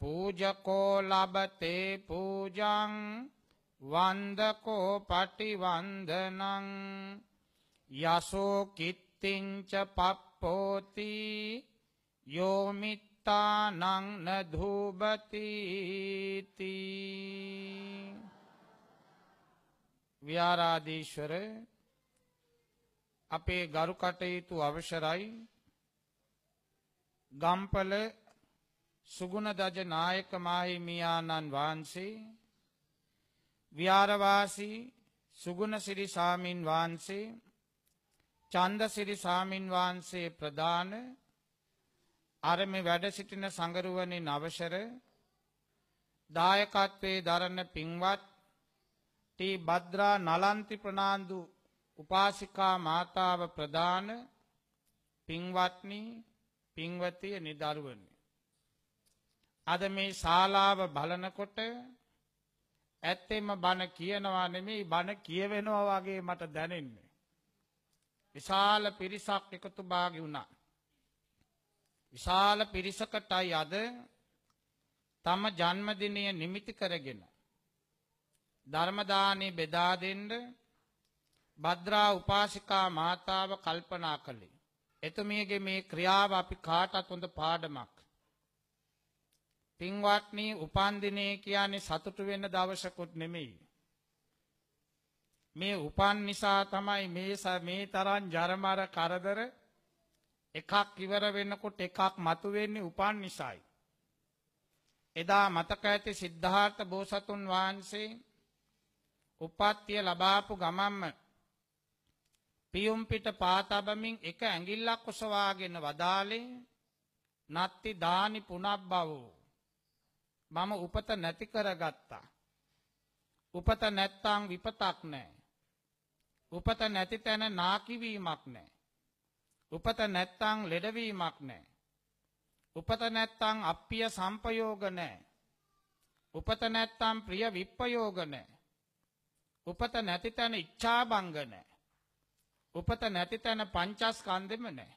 පූජකෝ ලබතේ පූජං වන්දකෝ පටිවන්දනං යසෝ කිත්තිංච පප්පෝති යෝමිත්තානං නධූබතිති ව්‍යාරාදීශ්වර අපේ ගරු කටයුතු අවසරයි ගම්පල සුගුණදජ නායක මාහිමියාණන් වහන්සේ විහාරවාසී සුගුණසිරි සාමින් වහන්සේ චන්දසිරි සාමින් වහන්සේ ප්‍රධාන අරමේ වැඩ සිටින සංගරුවනේ නවශර දායකත්වයේ දරන පින්වත් ටී භද්‍රා නලන්ති ප්‍රනාන්දු උපාසිකා මාතාව ප්‍රදාන පින්වත්නි පින්වතිය නිදරුවනි අද මේ ශාලාව බලනකොට ඇත්තෙම බණ කියනවා නෙමෙයි බණ කියවෙනවා වගේ මට දැනෙන්නේ. විශාල පිරිසක් එකතු භාගි වුණා. විශාල පිරිසකටයි අද තම ජන්මදිනය නිමිති කරගෙන ධර්ම දානේ බෙදා දෙන්න භද්‍රා උපාසිකා මාතාව කල්පනා කළේ. එතුමියගේ මේ ක්‍රියාව අපි කාටත් හොඳ පාඩමක්. පින්වත්නි උපන්දිනේ කියන්නේ සතුටු වෙන්න දවසකුත් නෙමෙයි. මේ උපන් නිසා තමයි මේ මේ තරම් ජරමර කරදර එකක් ඉවර වෙනකොට එකක් මතු වෙන්නේ උපන් නිසායි. එදා මතක ඇති සිද්ධාර්ථ බෝසතුන් වහන්සේ උපත්ය ලබාපු ගමම්ම පියුම් පිට පාතබමින් එක ඇඟිල්ලක් ඔසවාගෙන වදාලේ නත්ති දානි පුනබ්බවෝ මම උපත නැති කරගත්තා. උපත නැත්තං විපතක් නෑ. උපත නැති තැන නාකිවීමක් නෑ. උපත නැත්තං ලෙඩවීමක් නෑ. උපත නැත්තං අප්පිය සම්පයෝග නෑ. උපත නැත්තම් ප්‍රිය විප්පයෝග නෑ. උපත නැති තැන ඉච්ඡාබංග නෑ. උපත නැති තැන පංචස්කන්ධෙම නෑ.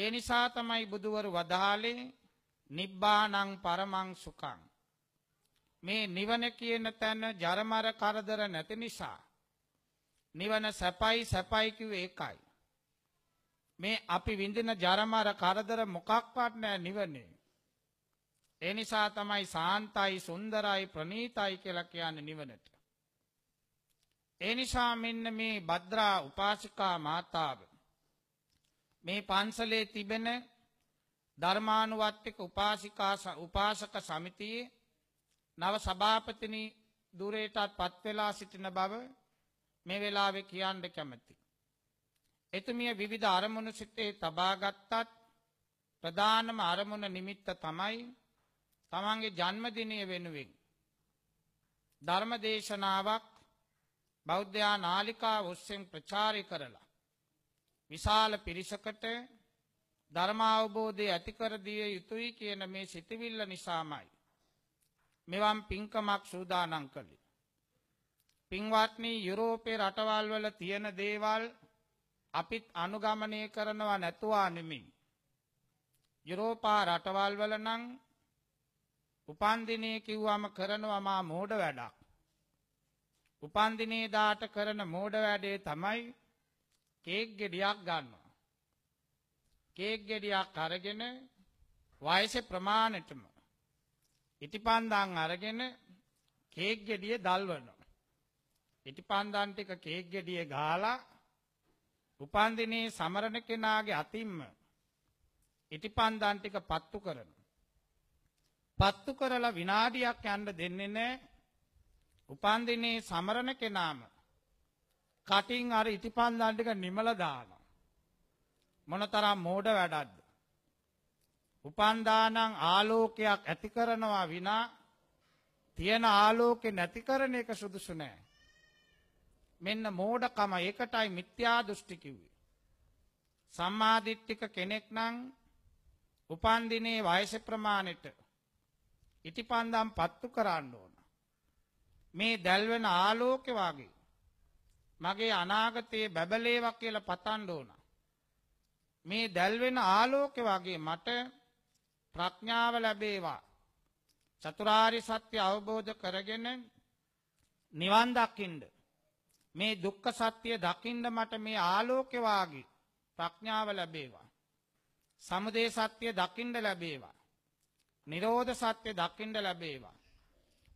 ඒ නිසා තමයි බුදුවරු වදාලේ නිබ්බානං පරමං සුඛං මේ නිවන කියන තැන ජරමර කරදර නැති නිසා නිවන සැපයි සැපයි කිව්වේ ඒකයි මේ අපි විඳින ජරමර කරදර මොකක්වත් නැහැ නිවනේ ඒ නිසා තමයි සාන්තයි සුන්දරයි ප්‍රණීතයි කියලා කියන්නේ නිවනට ඒ නිසා මෙන්න මේ භද්‍රා උපාසිකා මාතාව මේ පන්සලේ තිබෙන ධර්මානුවත්තික උපාසිකා උපාසක සමිතියේ නව සභාපතිනි දුරේටත් පත්වෙලා සිටින බව මේ වෙලාවේ කියන්න කැමැති. එතුමිය විවිධ අරමුණු සිතේ තබාගත්තත් ප්‍රධානම අරමුණ නිමිත්ත තමයි තමන්ගේ ජන්මදිනය වෙනුවෙන් ධර්ම දේශනාවක් බෞද්ධයා නාලිකා ඔස්සෙන් ප්‍රචාරය කරලා විශාල පිරිසකට ධර්මාවබෝධය ඇතිකර දිය යුතුයි කියන මේ සිතිවිල්ල නිසාමයි. මෙවම් පින්කමක් සූදානම් කළි. පින්වත්නී යුරෝපය රටවල් වල තියෙන දේවල් අපිත් අනුගමනය කරනවා නැතුවා නෙමින්. යුරෝපා රටවල් වල නං උපන්දිනය කිව්වම කරනවමා මෝඩ වැඩක්. උපන්දිනේදාට කරන මෝඩ වැඩේ තමයි කේක් ගෙඩියක් ගන්න. කේක් ගෙඩියක් අරගෙන වයසේ ප්‍රමාණයටම ඉටිපන්දාන් අරගෙන කේක් ගෙඩිය දල්වනවා. ඉටිපන්දාන් ටික කේක් ගෙඩිය ගහලා උපන්දිනේ සමරන කෙනාගේ අතින්ම ඉටිපන්දාන් ටික පත්තු කරනවා. පත්තු කරලා විනාඩියක් යන්න දෙන්නේ නැහැ. උපන්දිනේ සමරන කෙනාම කටින් අර ඉටිපන්දාන් ටික නිමලා දානවා. මොනතරම් මෝඩ වැඩක්ද? උපන්දානං ආලෝකයක් ඇති කරනවා විනා තියෙන ආලෝකේ නැති කරන එක සුදුසු නෑ. මෙන්න මෝඩකම ඒකටයි මිත්‍යා දෘෂ්ටි කිව්වේ. සම්මාදිට්ඨික කෙනෙක් නම් උපන් දිනේ වයස ප්‍රමාණයට ඉතිපන්දම් පත්තු කරන්න ඕන. මේ දැල්වෙන ආලෝකේ වාගේ මගේ අනාගතයේ බබලේවා කියලා පතන්න ඕන. මේ දැල්වෙන ආලෝකය වගේ මට ප්‍රඥාව ලැබේවා. චතුරාරි සත්‍ය අවබෝධ කරගෙන නිවන් දකින්න. මේ දුක්ඛ සත්‍ය දකින්න මට මේ ආලෝකය වාගේ ප්‍රඥාව ලැබේවා. සමුදය සත්‍ය දකින්න ලැබේවා. නිරෝධ සත්‍ය දකින්න ලැබේවා.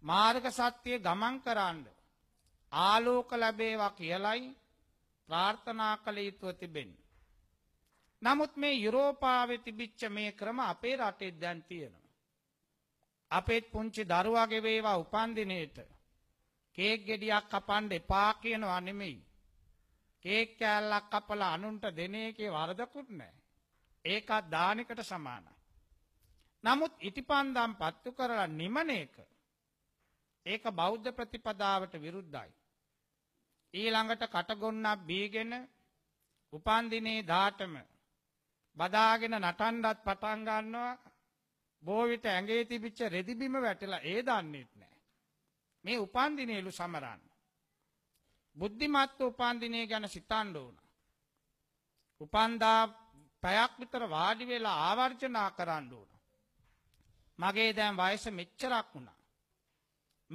මාර්ග සත්‍ය ගමන් කරන්න ආලෝක ලැබේවා කියලයි ප්‍රාර්ථනා කළ යුතුව තිබෙන්නේ. නමුත් මේ යුරෝපාවේ තිබිච්ච මේ ක්‍රම අපේ රටේ දැන් තියෙනවා. අපේත් පුංචි දරුවාගේ වේවා උපන්දිනේට කේක් ගෙඩියක් කපන්න එපා කියනවා නෙමෙයි. කේක් කෑල්ලක් කපලා අනුන්ට දෙන එකේ වරදකුත් නැහැ. ඒකත් දානෙකට සමානයි. නමුත් ඉටිපන්දම් පත්තු කරලා නිමන එක ඒක බෞද්ධ ප්‍රතිපදාවට විරුද්ධයි. ඊළඟට කටගොන්නක් බීගෙන උපන්දිනේ දාටම බදාගෙන නටන්නත් පටන් ගන්නවා බෝවිට ඇඟේ තිබිච්ච රෙදි බිම වැටලා ඒ දන්නේත් නැහැ. මේ උපන්දිනේලු සමරන්න. බුද්ධිමත් උපන්දිනේ ගැන සිතන්න ඕන. උපන්දා පැයක් විතර වාඩි වෙලා ආවර්ජනා කරන්න ඕන. මගේ දැන් වයස මෙච්චරක් වුණා.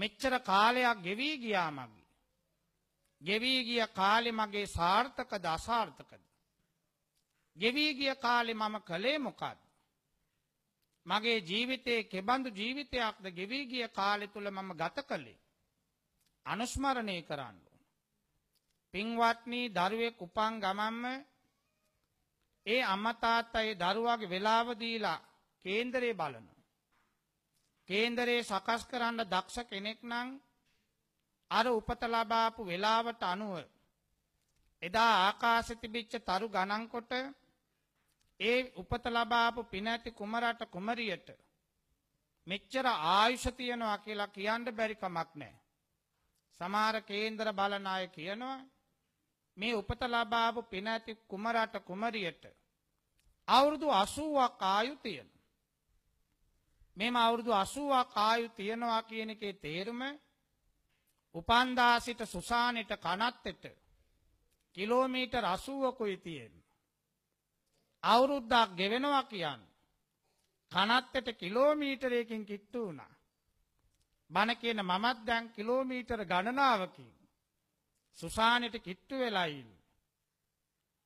මෙච්චර කාලයක් ගෙවී ගියා මගේ. ගෙවී ගිය කාලේ මගේ සාර්ථකද අසාර්ථකද? ගෙවී ගිය කාලේ මම කළේ මොකක්ද? මගේ ජීවිතයේ කෙබඳු ජීවිතයක්ද ගෙවී ගිය කාලය තුල මම ගත කළේ? අනුස්මරණය කරන්න ඕන. පින්වත්නි දරුවෙක් උපන් ගමන්ම ඒ අම්මා තාත්තා ඒ දරුවාගේ වෙලාව දීලා කේන්දරේ බලනවා. කේන්දරේ සකස් කරන්න දක්ෂ කෙනෙක් නම් අර උපත ලබාපු වෙලාවට අනුව එදා ආකාශෙ තිබිච්ච තරු ගණන්කොට ඒ උපත ලබාපු පිනැති කුමරට කුමරියට මෙච්චර ආයුෂ තියනවා කියලා කියන්න බැරි කමක් නැහැ. සමහර කේන්දර බලන අය කියනවා මේ උපත ලබාපු පිනැති කුමරට කුමරියට අවුරුදු 80ක් ආයු තියෙනවා. මේම අවුරුදු 80ක් ආයු තියෙනවා කියන එකේ තේරුම උපන්දා සිට සුසානෙට කනත්තෙට කිලෝමීටර් 80කුයි තියෙන. අවුරුද්දක් ගෙවෙනවා කියන්න. කනත්තට කිලෝමීටරයකින් කිට්ටු වුණා. බණ කියන මමත් දැන් කිලෝමීටර ගණනාවකින් සුසානෙට කිට්ටු වෙලායිල්.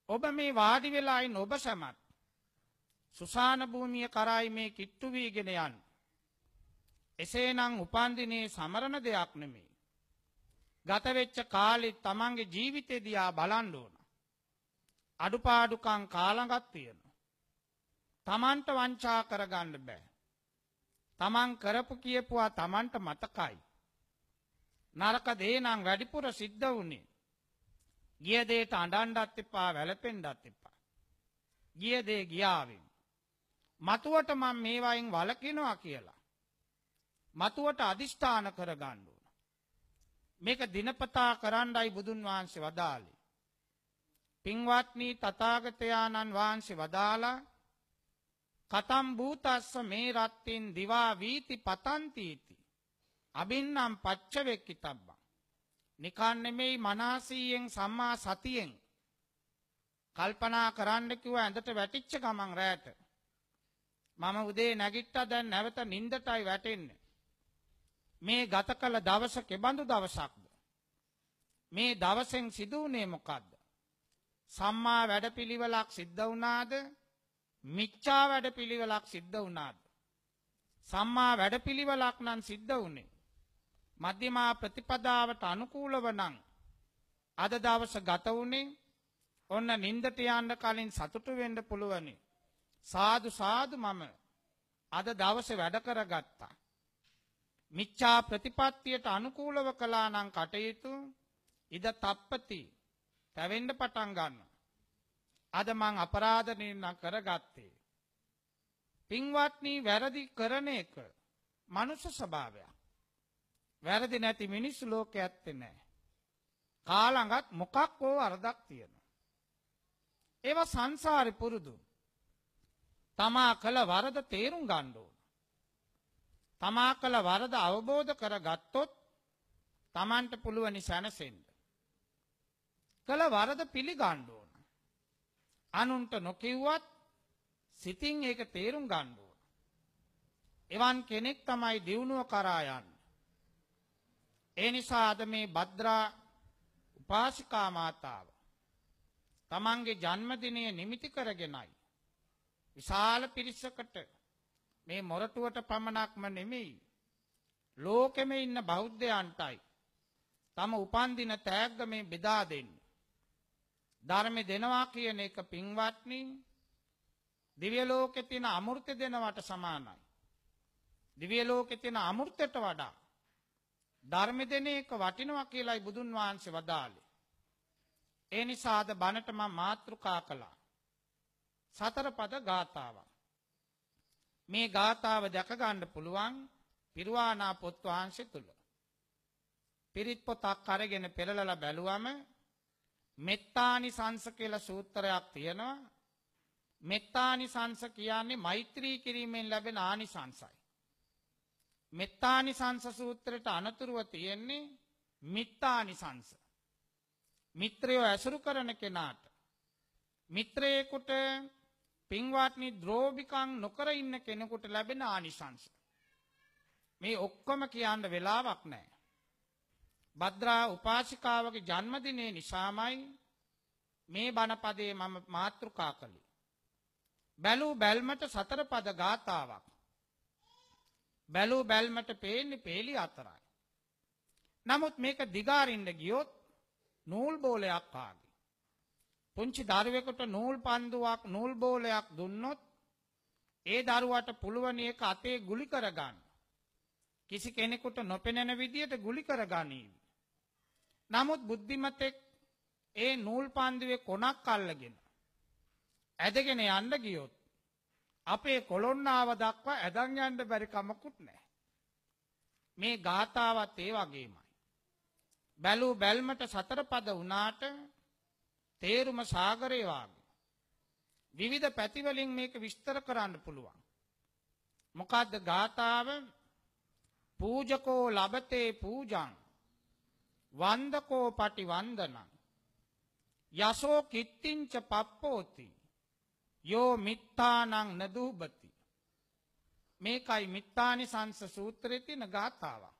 ඔබ මේ වාඩි වෙලායින් ඔබ සැමත් සුසාන භූමිය කරයි මේ කිට්ටු වීගෙන යන්න. එසේනම් උපන්දිනේ සමරණ දෙයක් නෙමේ. ගතවෙච්ච කාලෙත් තමන්ගේ ජීවිතය දිහා බලන්න ඕන. අඩුපාඩුකං කාලඟත් තියෙනවා. තමන්ට වංචා කරගන්න බෑ. තමන් කරපු කියපුවා තමන්ට මතකයි. නරක දේනම් වැඩිපුර සිද්ධ වුණේ. ගිය දේට අඬන්නත් එපා වැළපෙන්නත් එපා. ගිය දේ ගියාවෙන්. මතුවට මම මේවායින් වළකිනවා කියලා. මතුවට අදිෂ්ඨාන කරගන්න ඕන. මේක දිනපතා කරන්නයි බුදුන් වහන්සේ වදාළේ. පින්වත්නි තථාගතයන්න් වහන්සේ වදාලා කතම් භූතස්ස මේ රත්ත්‍ෙන් දිවා වීති පතන්තිති අබින්නම් පච්ච වෙක්කිතබ්බං නිකන් නෙමෙයි මනාසීයෙන් සම්මා සතියෙන් කල්පනා කරන්න කිව්ව ඇඳට වැටිච්ච ගමන් රැට මම උදේ නැගිට්ටා දැන් නැවත නිින්දටයි වැටෙන්නේ මේ ගත කළ දවස කෙබඳු දවසක්ද මේ දවසෙන් සිදු වුණේ මොකද්ද සම්මා වැඩපිළිවෙලක් සිද්ධ වුණාද මිච්ඡා වැඩපිළිවෙලක් සිද්ධ වුණාද සම්මා වැඩපිළිවෙලක් නම් සිද්ධ වුණේ මධ්‍යමා ප්‍රතිපදාවට අනුකූලව නම් අද දවස ගත වුණේ ඔන්න නින්දට යන්න කලින් සතුටු වෙන්න පුළුවනි සාදු සාදු මම අද දවසේ වැඩ කරගත්තා මිච්ඡා ප්‍රතිපත්තියට අනුකූලව කළා නම් කටයුතු ඉද තප්පති පැවෙන්න පටන් ගන්නවා. අද මං අපරාධ නිර්ණය කරගත්තේ. පින්වත්නි වැරදි කරන එක මනුෂ්‍ය ස්වභාවයක්. වැරදි නැති මිනිස් ලෝකේ ඇත්තේ නැහැ. කාලඟත් මොකක් හෝ අරදක් තියෙනවා. ඒවා සංසාරේ පුරුදු. තමා කළ වරද තේරුම් ගන්න ඕන. තමා කළ වරද අවබෝධ කරගත්තොත් තමන්ට පුළුවනි සැනසෙන්න. කළ වරද පිළිගන්න ඕන. අනුන්ට නොකිව්වත් සිතින් ඒක තේරුම් ගන්න ඕන. එවන් කෙනෙක් තමයි දියුණුව කරා යන්නේ. ඒ නිසා අද මේ භද්‍රා උපාසිකා මාතාව තමන්ගේ ජන්මදිනය නිමිති කරගෙනයි විශාල පිරිසකට මේ මොරටුවට පමණක්ම නෙමෙයි ලෝකෙම ඉන්න බෞද්ධයන්ටයි තම උපන්දින තෑග්ග මේ බෙදා දෙන්නේ. ධර්මය දෙනවා කියන එක පින්වත්නි දිව්‍ය ලෝකේ තියෙන අමෘත දෙනවට සමානයි. දිව්‍ය ලෝකේ තියෙන අමෘතයට වඩා ධර්ම දෙන එක වටිනවා කියලයි බුදුන් වහන්සේ වදාළේ. ඒ නිසාද බණට මම මාත්‍රිකා කළා. සතරපද ගාථාවක්. මේ ගාථාව දැක ගන්න පුළුවන් පිරුවානා පොත් වහන්සේ තුල. පිරිත් පොතක් අරගෙන පෙරලලා බැලුවම මෙත්තානි සංස කියලා සූත්‍රයක් තියෙනවා. මෙත්තානි සංස කියන්නේ මෛත්‍රී කිරීමෙන් ලැබෙන ආනිසංසයි. මෙත්තානි සංස සූත්‍රයට අනතුරුව තියෙන්නේ මිත්තානි සංස. මිත්‍රයෝ ඇසුරු කරන කෙනාට මිත්‍රයෙකුට පින්වත්නි ද්‍රෝභිකං නොකර ඉන්න කෙනෙකුට ලැබෙන ආනිසංස. මේ ඔක්කොම කියන්න වෙලාවක් නැහැ. භද්‍රා උපාසිකාවගේ ජන්මදිනය නිසාමයි මේ බණපදයේ මම මාතෘකා කළේ. බැලූ බැල්මට සතර පද ගාතාවක්. බැලූ බැල්මට පේන්නේ peeli අතරයි. නමුත් මේක දිගාරින්න ගියොත් නූල් බෝලයක් ආගේ. පුංචි දරුවෙකුට නූල් පන්දුවක් නූල් බෝලයක් දුන්නොත් ඒ දරුවාට පුළුවන් ඒක අතේ ගුලි කරගන්න. කිසි කෙනෙකුට නොපෙනෙන විදියට ගුලි කරගනීවි. නමුත් බුද්ධිමතෙක් ඒ නූල් පන්දුවේ කොනක් අල්ලගෙන ඇදගෙන යන්න ගියොත් අපේ කොළොන්නාව දක්වා ඇදන් යන්න බැරි කමකුත් නැහැ. මේ ගාතාවත් ඒ වගේමයි. බැලූ බැල්මට සතර පද වුණාට තේරුම සාගරේ වාගේ. විවිධ පැතිවලින් මේක විස්තර කරන්න පුළුවන්. මොකද්ද ගාතාව? පූජකෝ ලබතේ පූජං වන්දකෝ පටි වන්දනං යසෝ කිත්තිංච පප්පෝති යෝ මිත්තානං නදූපති මේකයි මිත්තානි සංස සූත්‍රයේ තියෙන ගාථාවක්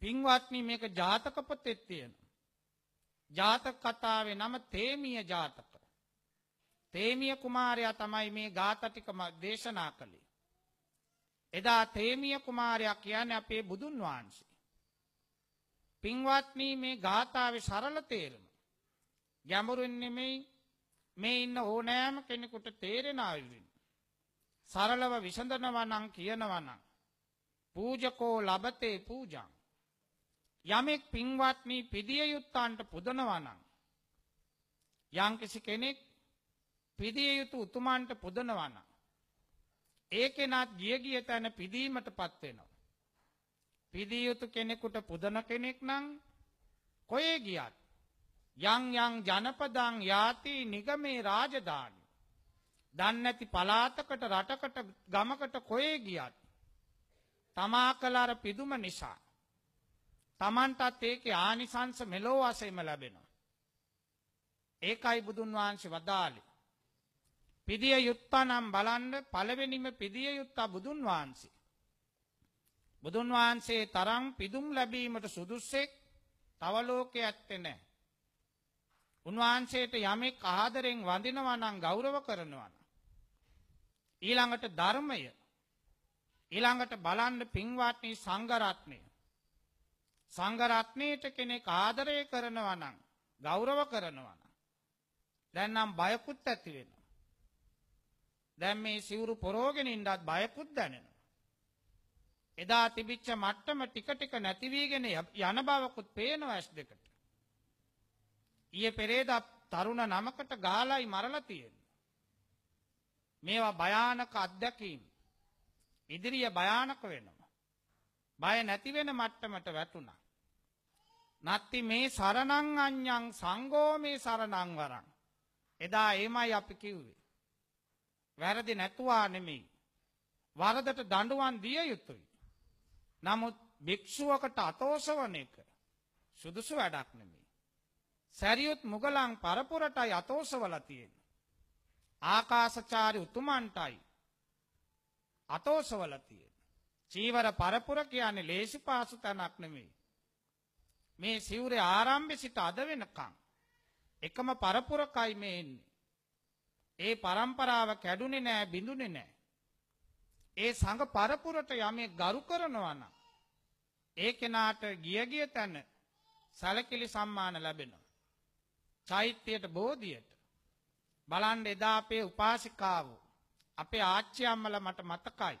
පින්වත්නි මේක ජාතක පොතේ තියෙන ජාතක කතාවේ නම තේමිය ජාතක තේමිය කුමාරයා තමයි මේ ගාථා ටික දේශනා කළේ එදා තේමිය කුමාරයා කියන්නේ අපේ බුදුන් වහන්සේ පින්වත්නී මේ ගාථාව සරල තේරම. ගැඹුරුන් නෙමෙයි මේ ඉන්න ඕනෑම කෙනෙකුට තේරෙන අයුරින්. සරලව විසඳනවා නම් කියනවා නම් පූජකෝ ලබතේ පූජං යමෙක් පින්වත්නි පිදිය යුත්තාන්ට පුදනවා නම් යම්කිසි කෙනෙක් පිදිය යුතු උතුමන්ට පුදනවා නම් ඒ කෙනාත් ගිය ගිය තැන පිදීමටපත් වෙනවා පිදිය යුතු කෙනෙකුට පුදන කෙනෙක් නම් කොහේ ගියත් යම් යම් ජනපදං යාති නිගමේ රාජධානි දන්නේ නැති පලාතකට රටකට ගමකට කොහේ ගියත් තමා කළ අර පිදුම නිසා Tamanටත් ඒකේ ආනිසංස මෙලෝ වශයෙන්ම ලැබෙනවා ඒකයි බුදුන් වහන්සේ වදාළේ පිදිය යුත්තනම් බලන්න පළවෙනිම පිදිය යුත්තා බුදුන් වහන්සේ බුදුන් වහන්සේ තරම් පිදුම් ලැබීමට සුදුස්සෙක් තව ලෝකයේ ඇත්තේ නැහැ. උන්වහන්සේට යමෙක් ආදරෙන් වඳිනවා නම් ගෞරව කරනවා නම් ඊළඟට ධර්මය ඊළඟට බලන්න පින්වත්නි සංඝරත්නය සංඝරත්නයට කෙනෙක් ආදරය කරනවා නම් ගෞරව කරනවා නම් දැන් නම් බයකුත් ඇති වෙනවා දැන් මේ සිවුරු පොරෝගෙන ඉඳත් බයකුත් දැනෙනවා එදා තිබිච්ච මට්ටම ටික ටික නැති වීගෙන යන බවකුත් පේනවා ඇස් දෙකට. ඊයේ පෙරේද තරුණ නමකට ගාලයි මරලා තියෙන්නේ. මේවා භයානක අත්දැකීම්. ඉදිරිය භයානක වෙනවා. බය නැති වෙන මට්ටමට වැටුණා. නැත්ති මේ සරණං අඤ්ඤං සංඝෝ මේ සරණං වරං. එදා එමයයි අපි කිව්වේ. වැරදි නැතුවා නෙමෙයි. වරදට දඬුවම් දිය යුතුයි. නමුත් භික්ෂුවකට අතෝසවන එක සුදුසු වැඩක් නෙමෙයි. සැරියුත් මුගලන් පරපුරටයි අතෝසවලා තියෙන්නේ. ආකාශචාරි උතුමන්ටයි අතෝසවලා තියෙන්නේ. චීවර පරපුර කියන්නේ ලේසි පාසු තැනක් නෙමෙයි. මේ සිවුරේ ආරම්භය සිට අද වෙනකන් එකම පරපුරකයි මේ එන්නේ. ඒ પરම්පරාව කැඩුනේ නෑ බිඳුනේ නෑ. ඒ සංඝ පරපුරට යමෙක් ගරු කරනවා නම් ඒ කෙනාට ගිය ගිය තැන සැලකිලි සම්මාන ලැබෙනවා. චෛත්‍යයට බෝධියට බලන්න එදා අපේ උපාසිකාව අපේ ආච්චි අම්මලා මට මතකයි.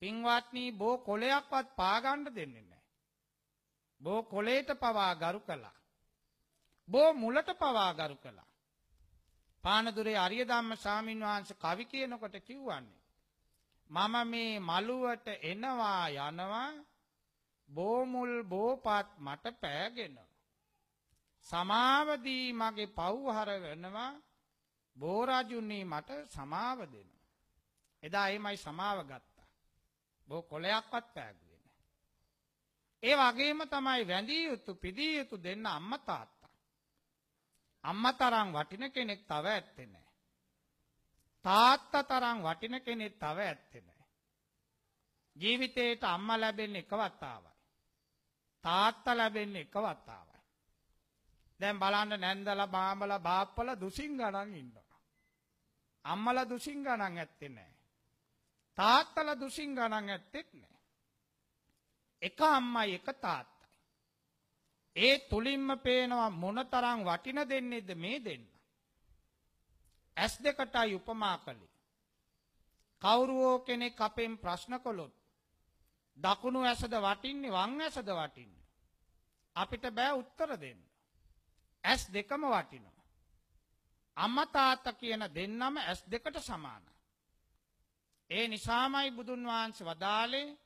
පින්වත්නි බෝ කොලයක්වත් පාගන්න දෙන්නේ නැහැ. බෝ කොලේට පවා ගරු කළා. බෝ මුලට පවා ගරු කළා. පානදුරේ අරියදම්ම ස්වාමින්වහන්සේ කවි කියනකොට කිව්වන්නේ මම මේ මළුවට එනවා යනවා බෝමුල් බෝපත් මට පෑගෙනවා. සමාවදී මගේ පව්හර වෙනවා බෝරාජුන්නේ මට සමාව දෙනවා. එදා එමයි සමාව ගත්තා. බෝ කොලයක්වත් පෑගුවේ නැහැ. ඒ වගේම තමයි වැඳිය යුතු පිළිය යුතු දෙන්න අම්මා තාත්තා. අම්මා තරම් වටින කෙනෙක් තව ඇත්තේ නැහැ. තාත්තා තරම් වටින කෙනෙක් තව ඇත්තේ නැහැ. ජීවිතේට අම්මා ලැබෙන්නේ එක වතාවයි. තාත්තා ලැබෙන්නේ එක වතාවයි. දැන් බලන්න නැන්දලා බාමලා බාප්පලා දුසින් ගණන් ඉන්නවා. අම්මලා දුසින් ගණන් ඇත්තේ නැහැ. තාත්තලා දුසින් ගණන් ඇත්තෙත් නැහැ. එක අම්මයි එක තාත්තයි. ඒ තුලින්ම පේනවා මොනතරම් වටින දෙන්නේද මේ දෙන්න. ඇස් දෙකටයි උපමා කළේ. කවුරුවෝ කෙනෙක් අපෙන් ප්‍රශ්න කළොත් දකුණු ඇසද වටින්නේ වම් ඇසද වටින්නේ අපිට බෑ උත්තර දෙන්න. ඇස් දෙකම වටිනවා. අම්මා තාත්තා කියන දෙන්නම ඇස් දෙකට සමානයි. ඒ නිසාමයි බුදුන් වහන්සේ වදාලේ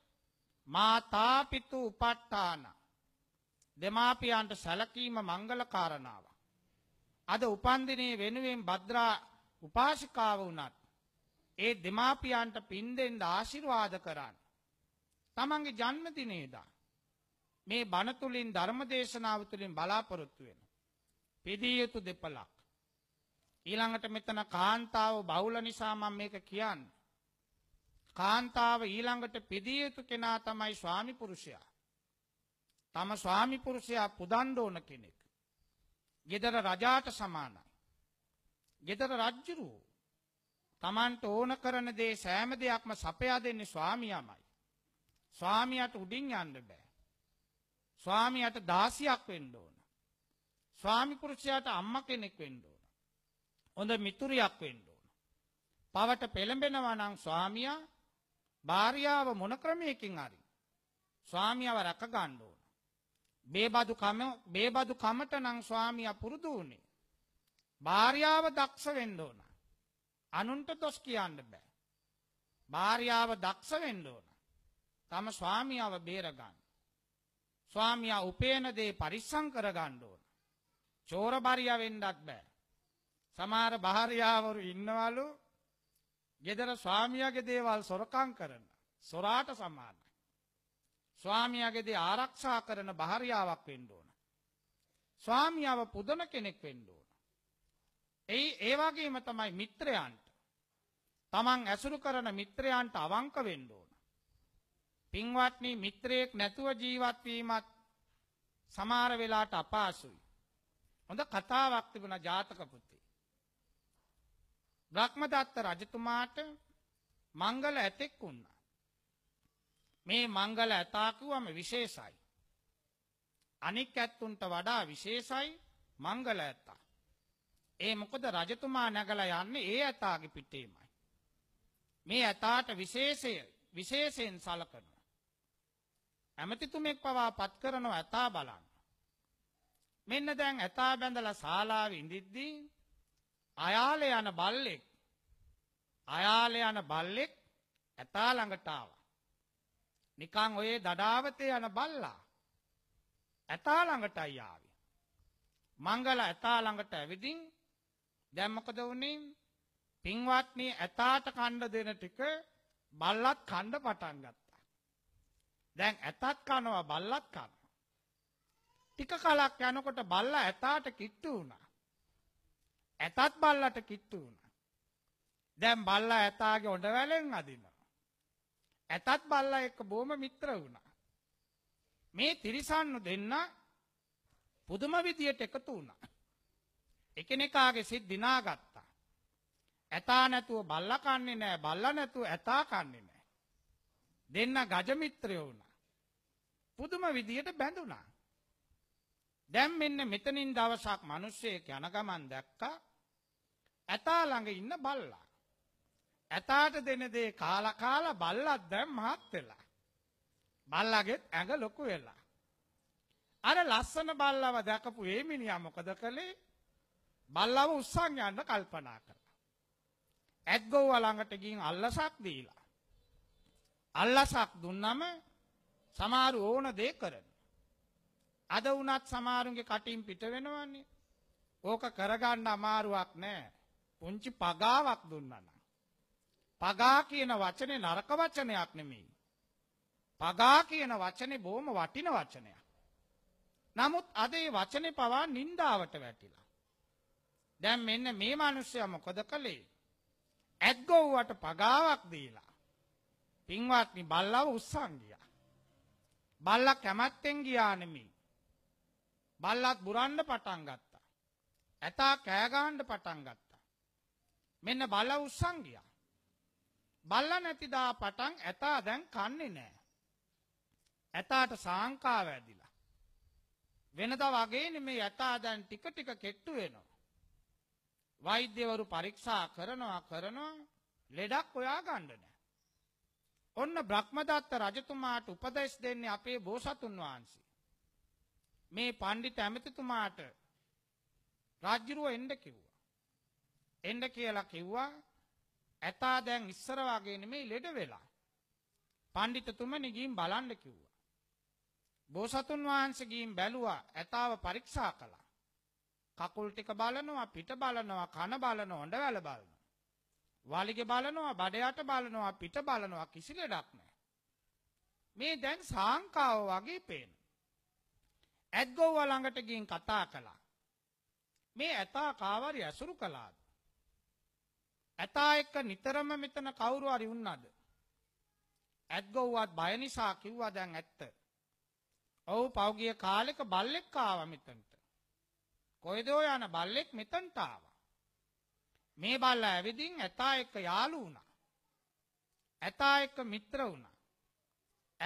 මාතා පිතු උපට්ඨාන දෙමාපියන්ට සැලකීම මංගල කාරණාවක්. අද උපන්දිනේ වෙනුවෙන් භද්‍රා උපාසිකාව වුණත් ඒ දෙමාපියන්ට පින් දෙන්න ආශිර්වාද කරන්න. තමන්ගේ ජන්මදිනේදා මේ බණ තුලින් ධර්ම දේශනාව තුලින් බලාපොරොත්තු වෙන. පෙදිය යුතු දෙපළක්. ඊළඟට මෙතන කාන්තාව බහුල නිසා මම මේක කියන්නේ. කාන්තාව ඊළඟට පෙදිය යුතු කෙනා තමයි ස්වාමි පුරුෂයා. තම ස්වාමි පුරුෂයා පුදන්න ඕන කෙනෙක්. gedara රජාට සමානයි. ගෙදර රජ්ජුරුවෝ තමන්ට ඕන කරන දේ සෑම දෙයක්ම සපයා දෙන්නේ ස්වාමියාමයි. ස්වාමියාට උඩින් යන්න බෑ. ස්වාමියාට දාසියක් වෙන්න ඕන. ස්වාමි පුරුෂයාට අම්මා කෙනෙක් වෙන්න ඕන. හොඳ මිතුරියක් වෙන්න ඕන. පවට පෙළඹෙනවා නම් ස්වාමියා භාර්යාව මොන ක්‍රමයකින් හරි ස්වාමියාව රැක ගන්න ඕන. බේබදු කම බේබදු කමට නම් ස්වාමියා පුරුදු වුණේ. භාර්යාව දක්ෂ වෙන්න ඕන. අනුන්ට දොස් කියන්න බෑ. භාර්යාව දක්ෂ වෙන්න ඕන. තම ස්වාමියාව බේරගන්න. ස්වාමියා උපේන දේ පරිස්සම් කරගන්න ඕන. චෝර බාරියා වෙන්නත් බෑ. සමහර භාර්යාවරු ඉන්නවලු ගෙදර ස්වාමියාගේ දේවල් සොරකම් කරන සොරාට සමානයි. ස්වාමියාගේ දේ ආරක්ෂා කරන භාර්යාවක් වෙන්න ඕන. ස්වාමියාව පුදන කෙනෙක් වෙන්න ඒ ඒ වගේම තමයි මිත්‍රයන්ට. Taman ඇසුරු කරන මිත්‍රයන්ට අවංක වෙන්න ඕන. පින්වත්නි මිත්‍රයෙක් නැතුව ජීවත් වීමත් සමහර වෙලාවට අපහසුයි. හොඳ කතාවක් තිබුණා ජාතක පුතේ. බ්‍රහ්මදත්ත රජතුමාට මංගල ඇතෙක් වුණා. මේ මංගල ඇතා කිව්වම විශේෂයි. අනික් ඇත්තුන්ට වඩා විශේෂයි මංගල ඇතා. ඒ මොකද රජතුමා නැගලා යන්නේ ඒ ඇතාගේ පිටේමයි. මේ ඇතාට විශේෂය විශේෂයෙන් සලකනවා. ඇමතිතුමෙක් පවා පත් කරනව ඇතා බලන්න. මෙන්න දැන් ඇතා බැඳලා ශාලාවේ ඉඳිද්දී අයාලේ යන බල්ලෙක් අයාලේ යන බල්ලෙක් ඇතා ළඟට ආවා. නිකන් ඔය දඩාවතේ යන බල්ලා ඇතා ළඟටයි ආවේ. මංගල ඇතා ළඟට ඇවිදින් දැන් මොකද වුනේ? පින්වත්නි ඇතාට කණ්ඩ දෙන ටික බල්ලත් කණ්ඩ පටන් ගත්තා. දැන් ඇතත් කනවා බල්ලත් කනවා. ටික කලක් යනකොට බල්ලා ඇතාට කිට්ටු වුණා. ඇතත් බල්ලට කිට්ටු වුණා. දැන් බල්ලා ඇතාගේ ඔඬ වැලෙන් අදිනවා. ඇතත් බල්ලා එක්ක බොහොම මිත්‍ර වුණා. මේ තිරිසන්නු දෙන්න පුදුම විදියට එකතු වුණා. එකිනෙකාගේ සිත් දිනාගත්තා. ඇතා නැතුව බල්ලා කන්නේ නැහැ, බල්ලා නැතුව ඇතා කන්නේ නැහැ. දෙන්න ගජ මිත්‍රයෝ වුණා. පුදුම විදියට බැඳුණා. දැන් මෙන්න මෙතනින් දවසක් මිනිස්සෙක් යන ගමන් දැක්කා ඇතා ළඟ ඉන්න බල්ලා. ඇතාට දෙන දේ කාලා කාලා බල්ලත් දැන් මහත් වෙලා. බල්ලාගෙත් ඇඟ ලොකු වෙලා. අර ලස්සන බල්ලව දැකපු ඒ මිනිහා මොකද කළේ? බල්ලව උස්සන් යන්න කල්පනා කරා. ඇත්ගොව ළඟට ගිහින් අල්ලසක් දීලා. අල්ලසක් දුන්නම සමහරු ඕන දේ කරන. අද වුණත් සමහරුන්ගේ කටින් පිට වෙනවන්නේ. ඕක කරගන්න අමාරුවක් නෑ. පුංචි පගාවක් දුන්නා පගා කියන වචනේ නරක වචනයක් නෙමෙයි. පගා කියන වචනේ බොහොම වටින වචනයක්. නමුත් අද මේ වචනේ පවා නින්දාවට වැටිලා දැන් මෙන්න මේ මිනිස්සයා මොකද කළේ? ඇත්ගොව්වට පගාවක් දීලා. පින්වත්නි බල්ලව උස්සන් ගියා. බල්ලා කැමැත්තෙන් ගියා නෙමෙයි. බල්ලත් බුරන්න පටන් ගත්තා. ඇතා කෑ ගහන්න පටන් ගත්තා. මෙන්න බල්ලව උස්සන් ගියා. බල්ලා නැතිදා පටන් ඇතා දැන් කන්නේ නැහැ. ඇතාට සාංකාව ඇදිලා. වෙනදා වගේ නෙමෙයි ඇතා දැන් ටික ටික කෙට්ටු වෙනවා. වෛද්‍යවරු පරීක්ෂා කරනවා කරනවා ලෙඩක් හොයා ගන්න නැහැ. ඔන්න බ්‍රහ්මදත්ත රජතුමාට උපදෙස් දෙන්නේ අපේ බෝසතුන් වහන්සේ. මේ පඬිත ඇමතිතුමාට රාජ්‍යරුව එන්න කිව්වා. එන්න කියලා කිව්වා ඇතා දැන් ඉස්සර වගේ නෙමෙයි ලෙඩ වෙලා. පඬිතුමනි ගිහින් බලන්න කිව්වා. බෝසතුන් වහන්සේ ගිහින් බැලුවා ඇතාව පරීක්ෂා කළා. කකුල් ටික බලනවා පිට බලනවා කන බලනවා හොඬවැල බලනවා. වලිග බලනවා බඩයට බලනවා පිට බලනවා කිසි ලඩක් නැහැ. මේ දැන් සාංකාව වගේ පේන. ඇද්ගොව්ව ළඟට ගින් කතා කළා. මේ ඇතා කාවරි ඇසුරු කළාද? ඇතා එක්ක නිතරම මෙතන කවුරු හරි වුණාද? ඇද්ගොව්වත් බය නිසා කිව්වා දැන් ඇත්ත. ඔව් පෞගිය කාලෙක බල්ලෙක් ආවා මෙතනට. කොයිදෝ යන බල්ලෙක් මෙතනට ආවා. මේ බල්ලා ඇවිදින් ඇතා එක්ක යාළු වුණා. ඇතා එක්ක මිත්‍ර වුණා.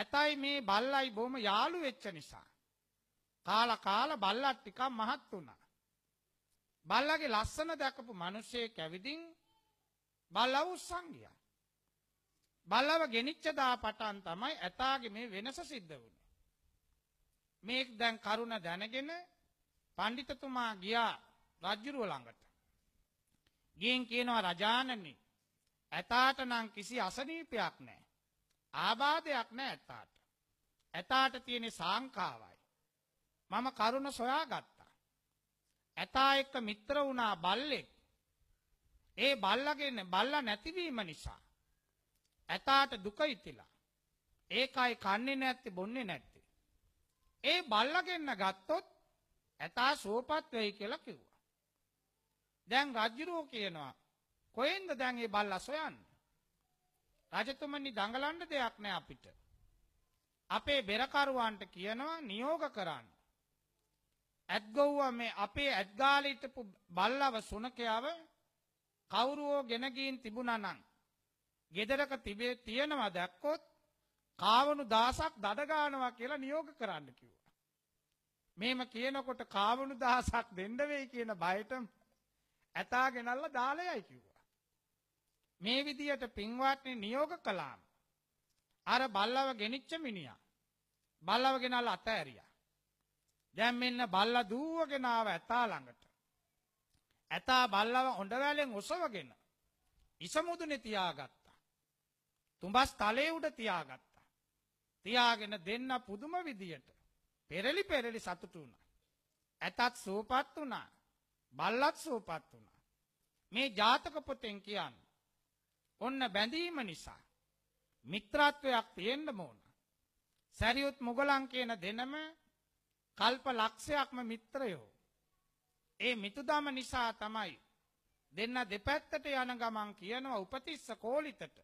ඇතයි මේ බල්ලයි බොහොම යාළු වෙච්ච නිසා කාලා කාලා බල්ලා ටිකක් මහත් වුණා. බල්ලාගේ ලස්සන දැකපු මිනිහෙක් ඇවිදින් බල්ලව උස්සන් ගියා. බල්ලව ගෙනිච්ච දා පටන් තමයි ඇතාගේ මේ වෙනස සිද්ධ වුණේ. මේක දැන් කරුණ දැනගෙන පණ්ඩිතතුමා ගියා රජ්ජුරුව ළඟට. ගින් කියනවා රජාණනි ඇතාට නම් කිසි අසනීපයක් නෑ. ආබාධයක් නෑ ඇතාට. ඇතාට තියෙන සංකාවයි. මම කරුණ සොයා ගත්තා. ඇතා එක්ක මිත්‍ර වුණා බල්ලෙක්. ඒ බල්ලගෙන බල්ලා නැතිවීම නිසා. ඇතාට දුක ඉතිලා. ඒකයි කන්නේ නැත්තේ බොන්නේ නැත්තේ. ඒ බල්ලගෙන්න ගත්තොත් ඇතා සෝපත් වෙයි කියලා කිව්වා. දැන් රජුරෝ කියනවා කොහෙන්ද දැන් මේ බල්ලා සොයන්නේ? රජතුමනි දඟලන්න දෙයක් නෑ අපිට. අපේ බෙරකරුවන්ට කියනවා නියෝග කරන්න. ඇත්ගොව්ව මේ අපේ ඇත්ගාලේ හිටපු බල්ලව සුනකයව කවුරුවෝ ගෙන ගින් තිබුණා නම් ගෙදරක තිබේ තියනවා දැක්කොත් කාවණු දාසක් දඩ ගන්නවා කියලා නියෝග කරන්න කිව්වා. මෙහෙම කියනකොට කාවණු දහසක් දෙන්න වෙයි කියන බයට ඇතා ගෙනල්ලා දාලයයි කිව්වා. මේ විදියට පින්වත්නි නියෝග කළාම අර බල්ලව ගෙනිච්ච මිනිහා බල්ලව ගෙනල්ලා අතෑරියා. දැන් මෙන්න බල්ලා දුවගෙන ආව ඇතා ළඟට. ඇතා බල්ලව හොඬවැලෙන් ඔසවගෙන ඉසමුදුනේ තියාගත්තා. තුඹස් තලයේ උඩ තියාගත්තා. තියාගෙන දෙන්න පුදුම විදියට පෙරලි පෙරලි සතුටු වුණා. ඇතත් සූපත් වුණා. බල්ලත් සූපත් වුණා. මේ ජාතක පොතෙන් කියන්නේ ඔන්න බැඳීම නිසා මිත්‍රත්වයක් තියෙන්න ඕන. සැරියුත් මුගලන් කියන දෙනම කල්ප ලක්ෂයක්ම මිත්‍රයෝ. ඒ මිතුදම නිසා තමයි දෙන්න දෙපැත්තට යන ගමන් කියනවා උපතිස්ස කෝලිතට.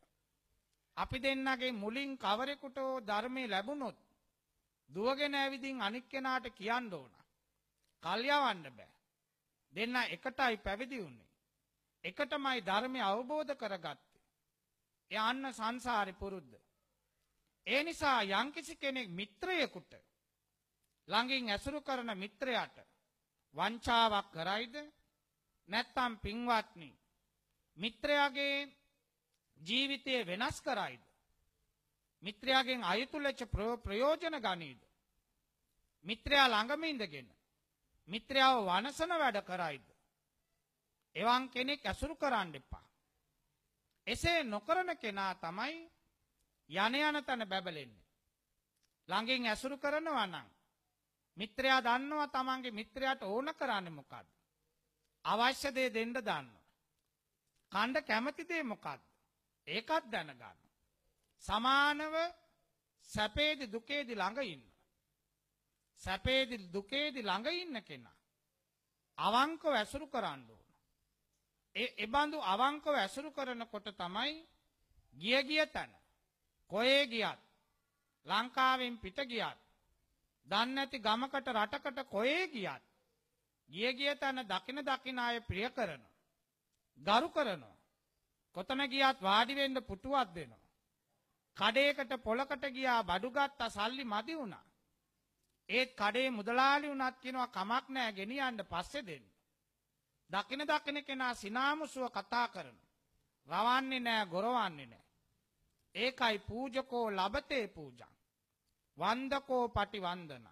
අපි දෙන්නගේ මුලින් කවරෙකුට ධර්මය ලැබුණොත් දුවගෙන ඇවිදින් අනික් කෙනාට කියන්න ඕන. කල්යවන්න බෑ. දෙන්න එකටයි පැවිදි වුනේ. එකටමයි ධර්මය අවබෝධ කරගත්තේ. ඒ අන්න සංසාරේ පුරුද්ද. ඒ නිසා යම්කිසි කෙනෙක් මිත්‍රයෙකුට ළඟින් ඇසුරු කරන මිත්‍රයාට වංචාවක් කරයිද නැත්නම් පින්වත්නි මිත්‍රයාගේ ජීවිතය වෙනස් කරයිද මිත්‍රයාගෙන් අයුතු ලෙස ප්‍රයෝජන ගනීද? මිත්‍රයා ළඟම ඉඳගෙන මිත්‍රයාව වනසන වැඩ කරයිද? එවන් කෙනෙක් ඇසුරු කරන්න එපා. එසේ නොකරන කෙනා තමයි යන යන තැන බැබලෙන්නේ. ළඟින් ඇසුරු කරනවා නම් මිත්‍රයා දන්නවා තමන්ගේ මිත්‍රයාට ඕන කරන්නේ මොකද්ද? අවශ්‍ය දේ දෙන්න දන්නවා. කණ්ඩ කැමති දේ මොකද්ද? ඒකත් දැනගන්න. සමානව සැපේදි දුකේදි ළඟ ඉන්න. සැපේදි දුකේදි ළඟ ඉන්න කෙනා අවංකව ඇසුරු කරන්න ඕන. ඒ ඒබඳු අවංකව ඇසුරු කරනකොට තමයි ගිය ගිය තැන කොහේ ගියත් ලංකාවෙන් පිට ගියත් දන්නේ නැති ගමකට රටකට කොහේ ගියත් ගිය ගිය තැන දකින දකින අය ප්‍රිය කරනවා. ගරු කරනවා. කොතන ගියත් වාඩි වෙන්න පුටුවක් දෙනවා. කඩේකට පොලකට ගියා බඩු ගත්තා සල්ලි මදි වුණා. ඒ කඩේ මුදලාලි වුණත් කියනවා කමක් නෑ ගෙනියන්න පස්සේ දෙන්න. දකින දකින කෙනා සිනාමුසුව කතා කරන. රවන්නේ නෑ ගොරවන්නේ නෑ. ඒකයි පූජකෝ ලබතේ පූජං. වන්දකෝ පටි වන්දන.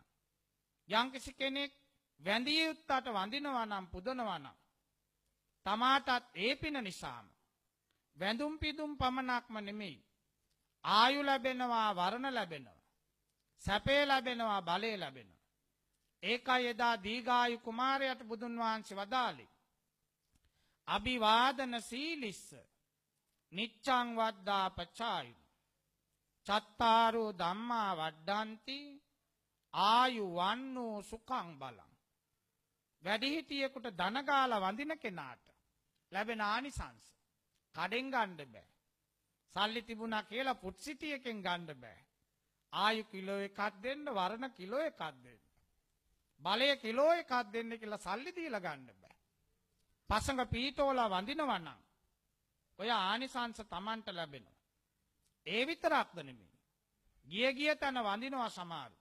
යම්කිසි කෙනෙක් වැඳිය යුත්තට වඳිනවා නම් පුදනවා නම් තමාටත් ඒ පින නිසාම වැඳුම් පිදුම් පමණක්ම නෙමෙයි ආයු ලැබෙනවා වර්ණ ලැබෙනවා. සැපේ ලැබෙනවා බලය ලැබෙනවා. ඒකයි එදා දීගායු කුමාරයාට බුදුන් වහන්සේ වදාළේ. අභිවාදන සීලිස්ස නිච්ඡං වද්දා පචායු. චත්තාරෝ ධම්මා වඩ්ඩಂತಿ ආයු වන්නෝ සුඛං බලං. වැඩිහිටියෙකුට ධනගාලා වඳින කෙනාට ලැබෙන ආනිසංස කඩෙන් ගන්න බෑ. සල්ලි තිබුණා කියලා පුට්සිටියකින් ගණ්ඩ බෑ. ආයු කිලෝ එකක් දෙන්න වරණ කිලෝ එකක් දෙන්න. බලය කිලෝ එකක් දෙන්න කියලා සල්ලි දීලා ගණ්ඩ බෑ. පසඟ පීතෝලා වඳිනවනම් ඔය ආනිසංස Tamanට ලැබෙනවා. ඒ විතරක්ද නෙමෙයි. ගිය ගිය තැන වඳිනවා සමහරු.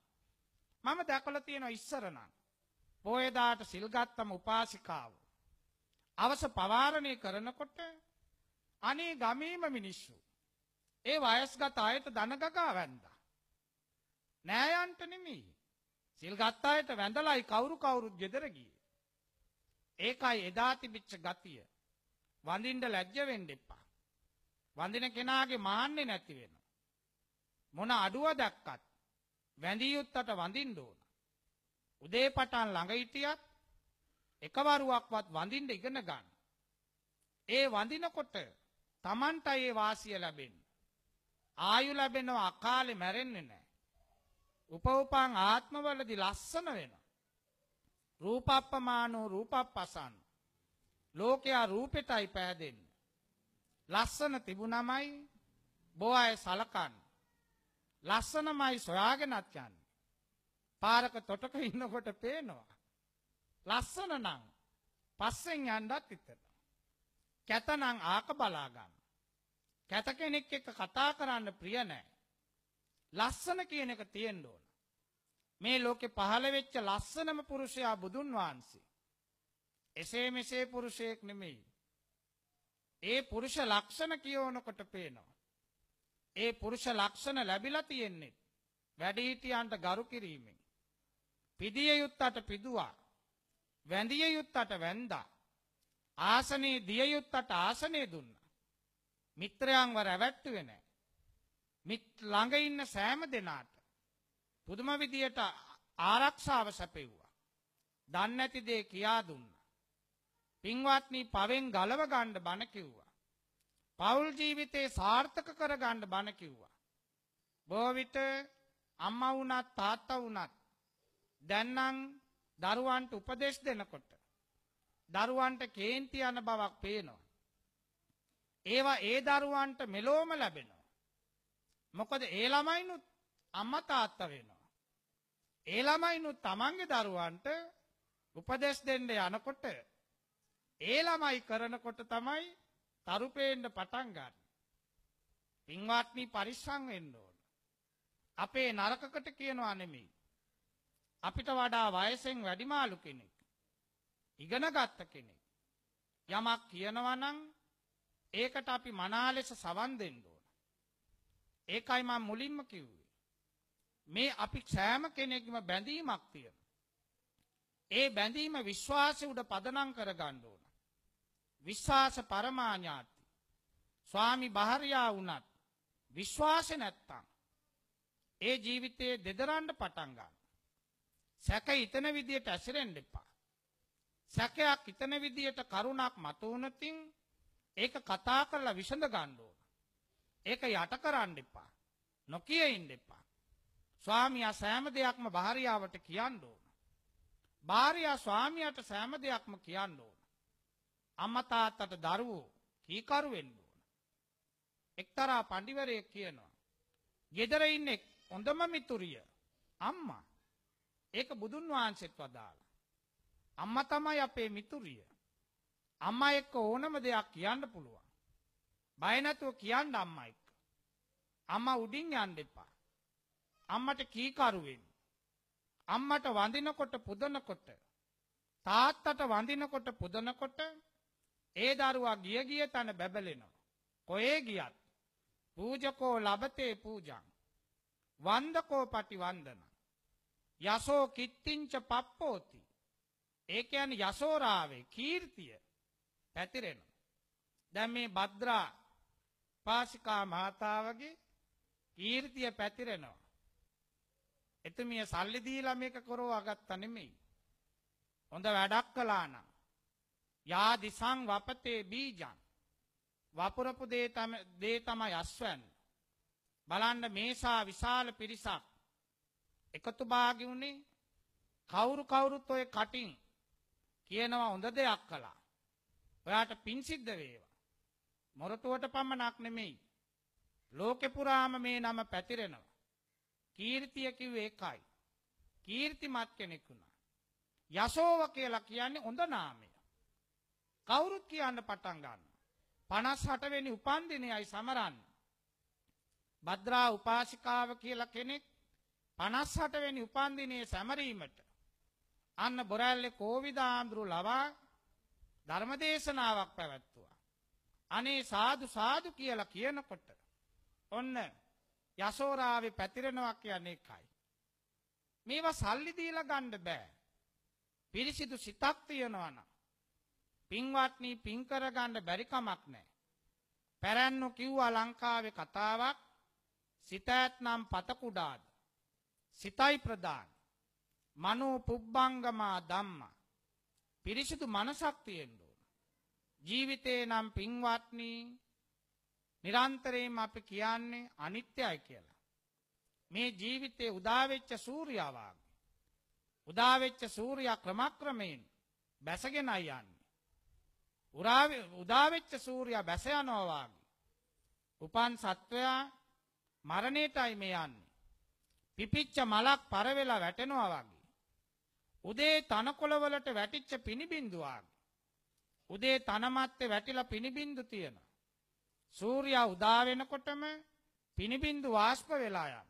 මම දැකලා තියෙනවා ඉස්සර නම් පොයදාට සිල් ගත්තම උපාසිකාව. අවස පවාරණය කරනකොට අනේ ගමේම මිනිස්සු ඒ වයස්ගත අයට දනගගා වැන්දා. නෑයන්ට නෙමෙයි. සිල් ගත්ත අයට වැඳලායි කවුරු කවුරුත් ගෙදර ගියේ. ඒකයි එදා තිබිච්ච ගතිය. වඳින්න ලැජ්ජ වෙන්න එපා. වඳින කෙනාගේ මාන්නේ නැති වෙනවා. මොන අඩුව දැක්කත් වැඳිය යුත්තට වඳින්න ඕන. උදේ පටන් ළඟ හිටියත් එකවරුවක්වත් වඳින්න ඉගෙන ගන්න. ඒ වඳිනකොට Tamanට ඒ වාසිය ලැබෙන්න. ආයු ලැබෙනවා අකාලේ මැරෙන්නේ නැහැ. උපෝපං ආත්මවලදී ලස්සන වෙනවා. රූපප්පමානෝ රූපප්පසන්. ලෝකයා රූපෙටයි පෑදෙන්නේ. ලස්සන තිබුණමයි බෝ අය සලකන්නේ. ලස්සනමයි සොයාගෙනත් යන්නේ. පාරක තොටක ඉන්නකොට පේනවා. ලස්සන නම් පස්සෙන් යන්නත් හිතෙනවා. කැත නම් ආක බලා ගන්න. කැත කෙනෙක් එක්ක කතා කරන්න ප්‍රිය නැහැ. ලස්සන කියන එක තියෙන්න ඕන. මේ ලෝකේ පහළ වෙච්ච ලස්සනම පුරුෂයා බුදුන් වහන්සේ. එසේ මෙසේ පුරුෂයෙක් නෙමෙයි. ඒ පුරුෂ ලක්ෂණ කියවනකොට පේනවා. ඒ පුරුෂ ලක්ෂණ ලැබිලා තියෙන්නේ වැඩිහිටියන්ට ගරු කිරීමෙන්. පිදිය යුත්තට පිදුවා. වැඳිය යුත්තට වැඳා. ආසනේ දිය යුත්තට ආසනේ දුන්නා. මිත්‍රයන්ව රැවට්ටුවේ නැහැ. මිත් ළඟ ඉන්න සෑම දෙනාට පුදුම විදියට ආරක්ෂාව සැපෙව්වා. දන්නේ නැති දේ කියා දුන්නා. පින්වත්නි පවෙන් ගලව ගන්න බණ කිව්වා. පෞල් ජීවිතේ සාර්ථක කර ගන්න බණ කිව්වා. බොහෝ විට අම්මා වුණත් තාත්තා වුණත් දැන් නම් දරුවන්ට උපදෙස් දෙනකොට දරුවන්ට කේන්ති යන බවක් පේනවා. ඒවා ඒ දරුවන්ට මෙලෝම ලැබෙනවා. මොකද ඒ ළමයිනුත් අම්මා තාත්තා වෙනවා. ඒ ළමයිනුත් තමන්ගේ දරුවන්ට උපදෙස් දෙන්න යනකොට ඒ ළමයි කරනකොට තමයි තරුපේන්න පටන් ගන්න. පින්වත්නි පරිස්සම් වෙන්න ඕන. අපේ නරකකට කියනවා නෙමෙයි. අපිට වඩා වයසෙන් වැඩිමාලු කෙනෙක් ඉගෙන ගත්ත කෙනෙක් යමක් කියනවා නම් ඒකට අපි මනා ලෙස සවන් දෙන්න ඕන. ඒකයි මම මුලින්ම කිව්වේ. මේ අපි සෑම කෙනෙක්ම බැඳීමක් තියෙන. ඒ බැඳීම විශ්වාසය උඩ පදනම් කරගන්න ඕන. විශ්වාස පරමාඥාති. ස්වාමි බහර්යා වුණත් විශ්වාස නැත්තම් ඒ ජීවිතයේ දෙදරන්න පටන් ගන්න. සැක හිතන විදියට ඇසිරෙන්න එපා. සැකයක් හිතන විදියට කරුණක් මතුවනතින් ඒක කතා කරලා විසඳ ගන්න ඕන. ඒක යට කරන්න එපා. නොකිය ඉන්න එපා. ස්වාමියා සෑම දෙයක්ම භාර්යාවට කියන්න ඕන. භාර්යා ස්වාමියාට සෑම දෙයක්ම කියන්න ඕන. අම්මා තාත්තට දරුවෝ කීකරු වෙන්න ඕන. එක්තරා පඬිවරයෙක් කියනවා. ගෙදර ඉන්නේ හොඳම මිතුරිය අම්මා. ඒක බුදුන් වහන්සේත් වදාලා. අම්මා තමයි අපේ මිතුරිය. අම්මා එක්ක ඕනම දෙයක් කියන්න පුළුවන්. බය නැතුව කියන්න අම්මා එක්ක. අම්මා උඩින් යන්න එපා. අම්මට කීකරු වෙන්න. අම්මට වඳිනකොට පුදනකොට තාත්තට වඳිනකොට පුදනකොට ඒ දරුවා ගිය ගිය තන බැබලෙනවා. කොහේ ගියත් පූජකෝ ලබතේ පූජං වන්දකෝ පටි වන්දන යසෝ කිත්තිංච පප්පෝති ඒ කියන්නේ යසෝරාවේ කීර්තිය පැතිරෙනවා. දැන් මේ භද්‍රා පාසිකා මහතාවගේ කීර්තිය පැතිරෙනවා. එතුමිය සල්ලි දීලා මේක කරවා ගත්තා නෙමෙයි. හොඳ වැඩක් කළා නම් යා දිසං වපතේ බීජං වපුරපු දේ තමයි දේ තමයි අස්වැන්න. බලන්න මේසා විශාල පිරිසක් එකතු භාගි උනේ කවුරු කවුරුත් ඔය කටින් කියනවා හොඳ දෙයක් කළා. ඔයාට පින් සිද්ධ වේවා. මොරටුවට පමණක් නෙමෙයි. ලෝකෙ පුරාම මේ නම පැතිරෙනවා. කීර්තිය කිව්වේ ඒකයි. කීර්තිමත් කෙනෙක් වුණා. යසෝව කියලා කියන්නේ හොඳ නාමය. කවුරුත් කියන්න පටන් ගන්නවා. 58 වෙනි උපන්දිනයයි සමරන්නේ. භද්‍රා උපාසිකාව කියලා කෙනෙක් 58 වෙනි උපන්දිනයේ සැමරීමට අන්න බොරැල්ලේ කෝවිදාඳුරු ලවා ධර්මදේශනාවක් පැවැත්තුවා. අනේ සාදු සාදු කියලා කියනකොට ඔන්න යසෝරාවේ පැතිරෙනවා කියන්නේ එකයි. මේවා සල්ලි දීලා ගන්න බෑ. පිරිසිදු සිතක් තියනවා නම් පින්වත්නි පින් කරගන්න බැරි කමක් නැහැ. පැරැන්නු කිව්වා ලංකාවේ කතාවක් සිත ඇතනම් පත කුඩාද සිතයි ප්‍රදාන මනෝ පුබ්බංගමා ධම්මා පිරිසිදු මනසක් තියෙන්න ජීවිතේ නම් පින්වත්නි නිරන්තරයෙන්ම අපි කියන්නේ අනිත්‍යයි කියලා. මේ ජීවිතේ උදාවෙච්ච සූර්යා වාගේ. උදාවෙච්ච සූර්යා ක්‍රමක්‍රමයෙන් බැසගෙන යන්නේ. උරාවේ උදාවෙච්ච සූර්යා බැස යනවා වාගේ. උපන් සත්වයා මරණයටයි මේ යන්නේ. පිපිච්ච මලක් පරවෙලා වැටෙනවා වගේ. උදේ තනකොළ වලට වැටිච්ච පිනිබින්දුවක් උදේ තනමැත්තේ වැටිලා පිනිබින්දු තියෙන. සූර්යා උදා වෙනකොටම පිනිබින්දු වාෂ්ප වෙලා යන.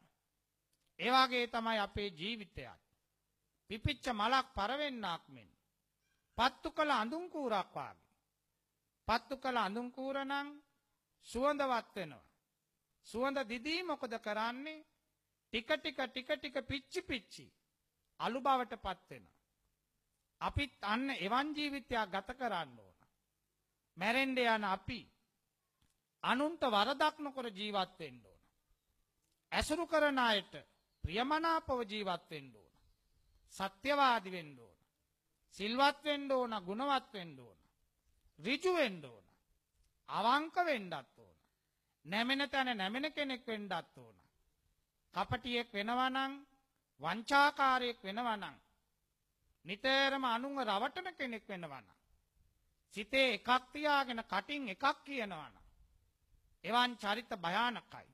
ඒ වගේ තමයි අපේ ජීවිතයත්. පිපිච්ච මලක් පරවෙන්නක් මෙන්. පත්තු කළ අඳුන් කූරක් වාගේ. පත්තු කළ අඳුන් කූර නම් සුවඳවත් වෙනවා. සුවඳ දිදී මොකද කරන්නේ? ටික ටික ටික ටික පිච්චි පිච්චි අලු බවටපත් වෙනවා. අපිත් අන්න එවන් ජීවිතයක් ගත කරන්න ඕන. මැරෙන්ඩ යන අපි අනුන්ට වරදක් නොකර ජීවත්වෙන්ඩ ඕන. ඇසුරු කරන අයට ප්‍රියමනාපව ජීවත්වෙන්ඩ ඕන. සත්‍යවාදිවෙන්ඩ ඕන. සිල්වත්වෙන්ඩ ඕන ගුණවත්වෙන්ඩ ඕන. රිජුවෙන්ඩ ඕන. අවංක වෙන්ඩත් ඕන. නැමෙන තැන නැමෙන කෙනෙක් වෙන්ඩත් ඕන. කපටියෙක් වෙනවනං වංචාකාරයෙක් වෙනවනං. නිතේරම අනුව රවටන කෙනෙක් වෙනවනම්. සිතේ එකක් තියාගෙන කටින් එකක් කියනවනම් එවන් චරිත භයානකයි.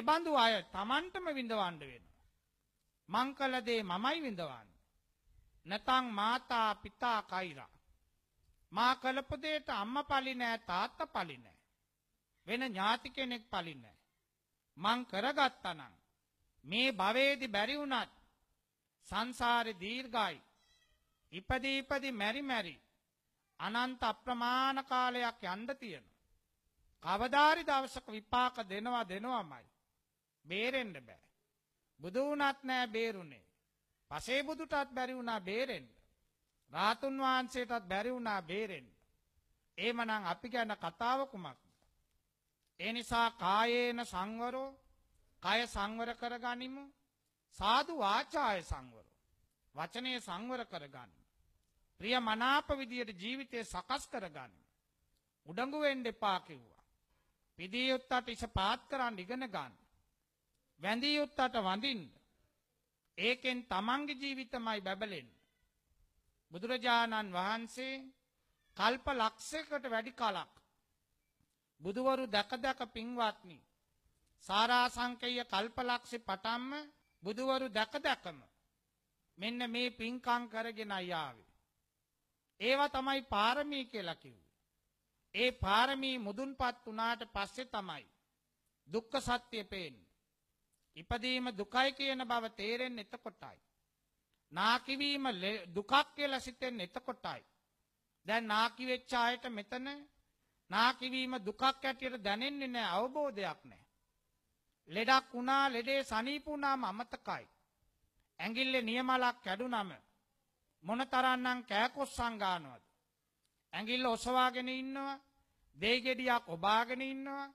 එබඳු අය Tamanටම විඳවන්න වෙනවා. මං කළ දේ මමයි විඳවන්නේ. නැතං මාතා පිතා කෛරා. මා කළපු දෙයට අම්මා පලි නෑ තාත්තා පලි නෑ. වෙන ඥාති කෙනෙක් පලි නෑ. මං කරගත්තනම් මේ භවයේදී බැරි වුණත් සංසාරේ දීර්ඝයි. ඉපදී ඉපදී මැරි මැරි අනන්ත අප්‍රමාණ කාලයක් යන්න තියෙනවා. කවදාරි දවසක විපාක දෙනවා දෙනවමයි. බේරෙන්න බෑ. බුදු වුණත් නෑ බේරුනේ. පසේ බුදුටත් බැරි වුණා බේරෙන්න. රාතුන් වහන්සේටත් බැරි වුණා බේරෙන්න. එහෙමනම් අපි ගැන කතාව කුමක්ද? ඒ නිසා කායේන සංවරෝ කය සංවර කරගනිමු. සාදු වාචාය සංවරෝ වචනේ සංවර කරගන්න. ප්‍රිය මනාප විදියට ජීවිතය සකස් කරගන්න. උඩඟු වෙන්න එපා කිව්වා. පිදී යුත්තට ඉස පාත් කරන්න ඉගෙන ගන්න. වැඳී යුත්තට වඳින්න. ඒකෙන් තමන්ගේ ජීවිතමයි බැබලෙන්නේ. බුදුරජාණන් වහන්සේ කල්ප ලක්ෂයකට වැඩි කලක් බුදුවරු දැක දැක පින්වත්නි සාරාසංකේය කල්පලක්ෂේ පටන්ම බුදුවරු දැක දැකම මෙන්න මේ පින්කම් කරගෙන ආවේ ඒවා තමයි පාරමී කියලා කිව්වේ. ඒ පාරමී මුදුන්පත් වුණාට පස්සේ තමයි දුක්ඛ සත්‍ය පේන්නේ. ඉපදීම දුකයි කියන බව තේරෙන්නේ එතකොටයි. නාකිවීම දුකක් කියලා සිතෙන්නේ එතකොටයි. දැන් නාකි වෙච්ච අයට මෙතන නාකිවීම දුකක් ඇටියට දැනෙන්නේ නැහැ අවබෝධයක් නැහැ. ලෙඩක් වුණා ලෙඩේ සනීප වුණාම අමතකයි. ඇඟිල්ලේ නියමලක් කැඩුනම මොනතරම්නම් කෑකොස්සන් ගන්නවද? ඇඟිල්ල ඔසවාගෙන ඉන්නවා, දෙයි ගෙඩියක් ඔබාගෙන ඉන්නවා,